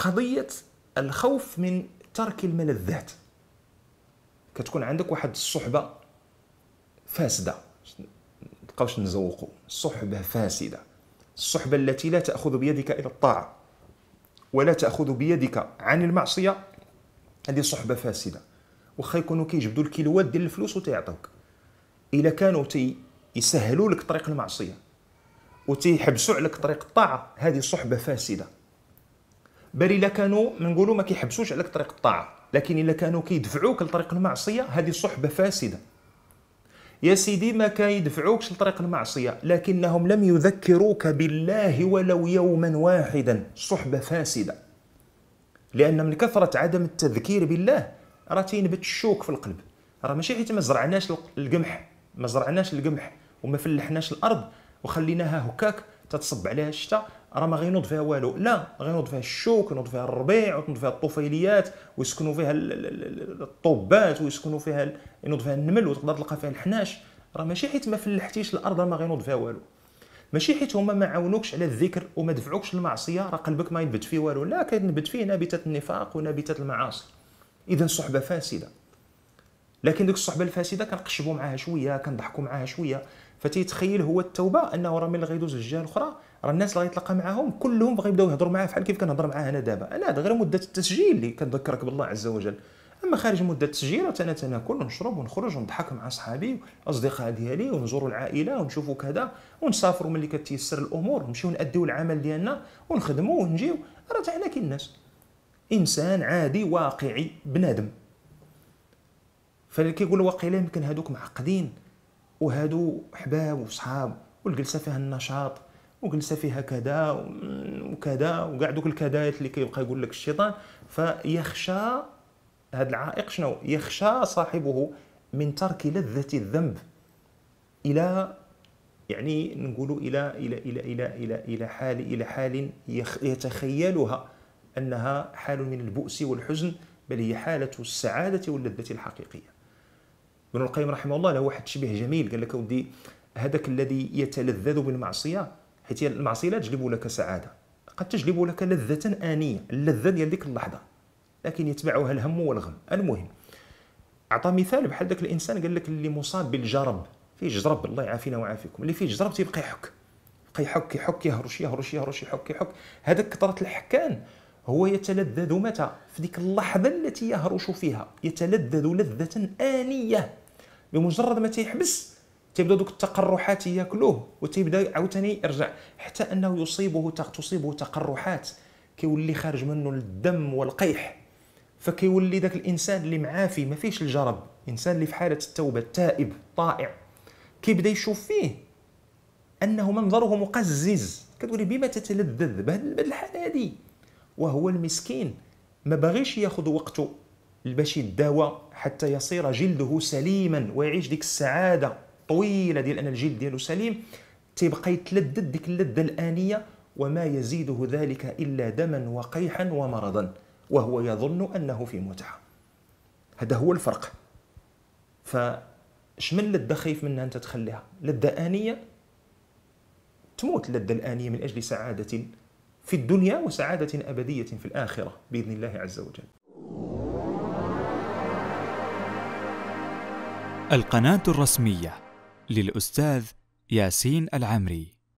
قضيه الخوف من ترك الملذات كتكون عندك واحد الصحبه فاسده نبقاوش نزوقوا صحبه فاسده الصحبه التي لا تاخذ بيدك الى الطاعه ولا تاخذ بيدك عن المعصيه هذه صحبه فاسده واخا يكونوا كيجبدوا الكيلوات ديال الفلوس وتيعطوك الا كانوا يسهلوا لك طريق المعصيه وتيحبسوا عليك طريق الطاعه هذه صحبه فاسده بل الا كانوا نقولوا ما كيحبسوش عليك طريق الطاعه لكن الا كانوا كيدفعوك لطريق المعصيه هذه صحبه فاسده يا سيدي ما كيدفعوكش لطريق المعصيه لكنهم لم يذكروك بالله ولو يوما واحدا صحبه فاسده لان من كثره عدم التذكير بالله راه تينبت الشوك في القلب راه ماشي حيت ما زرعناش القمح ما زرعناش القمح وما فلحناش الارض وخليناها هكاك تتصب عليها الشتاء راه ما غينوض فيها والو لا غينوض فيها الشوك ينوض فيها الربيع وتنوض فيها الطفيليات ويسكنوا فيها الطوبات ويسكنوا فيها ينوض فيها النمل وتقدر تلقى فيها الحناش راه ماشي حيت ما فلحتيش الارض ما غينوض فيها والو ماشي حيت هما ما عاونوكش على الذكر وما دفعوكش للمعصيه راه قلبك ما ينبت فيه والو لا كينبت فيه نبتة النفاق ونبتة المعاصي اذا صحبه فاسده لكن ديك الصحبه الفاسده كنقشبوا معاها شويه كنضحكوا معاها شويه فتيتخيل هو التوبه انه راه ملي غيدوز الجهه الاخرى راه الناس اللي غيتلاقى معاهم كلهم بغا يبداو يهضروا معاه بحال كيف كنهضر معاه انا دابا انا هذا غير مده التسجيل اللي كنذكرك بالله عز وجل اما خارج مده التسجيل انا تناكل ونشرب ونخرج ونضحك مع صحابي واصدقاء ديالي ونزور العائله ونشوفوا كذا ونسافروا ملي كتيسر الامور نمشيو ناديو العمل ديالنا ونخدموا ونجيو راه حنا كي الناس انسان عادي واقعي بنادم فاللي كيقول واقيلا يمكن هادوك معقدين وهادو حباب وصحاب والجلسه فيها النشاط وجلسه فيها كذا وكذا وكاع دوك الكدايات اللي كيبقى يقول لك الشيطان فيخشى هذا العائق شنو يخشى صاحبه من ترك لذة الذنب إلى يعني نقول إلى إلى إلى إلى إلى إلى حال إلى حال يتخيلها أنها حال من البؤس والحزن بل هي حالة السعادة واللذة الحقيقية ابن القيم رحمه الله له واحد شبه جميل قال لك ودي هذاك الذي يتلذذ بالمعصية حيت المعصيه لا تجلب لك سعاده قد تجلب لك لذه انيه اللذه ديال ديك اللحظه لكن يتبعها الهم والغم المهم عطى مثال بحال ذاك الانسان قال لك اللي مصاب بالجرب فيه جرب الله يعافينا ويعافيكم اللي فيه جرب تيبقى يحك يبقى يحك يحك يهرش يهرش يهرش يحك يحك هذاك كثره الحكان هو يتلذذ متى في ديك اللحظه التي يهرش فيها يتلذذ لذه انيه بمجرد ما تيحبس تيبدا دوك التقرحات ياكلوه وتيبدا عاوتاني يرجع حتى انه يصيبه تصيبه تقرحات كيولي خارج منه الدم والقيح فكيولي داك الانسان اللي معافي ما فيش الجرب الانسان اللي في حاله التوبه تائب طائع كيبدا يشوف فيه انه منظره مقزز كتقولي بما تتلذذ بهذه الحاله هذه وهو المسكين ما باغيش ياخذ وقته باش يداوى حتى يصير جلده سليما ويعيش ديك السعاده طويله ديال ان الجلد ديالو سليم تيبقى يتلدد ديك اللذه الانيه وما يزيده ذلك الا دما وقيحا ومرضا وهو يظن انه في متعه هذا هو الفرق فاش من لذه خايف منها انت تخليها لذه انيه تموت اللذه الانيه من اجل سعاده في الدنيا وسعاده ابديه في الاخره باذن الله عز وجل القناه الرسميه للأستاذ ياسين العمري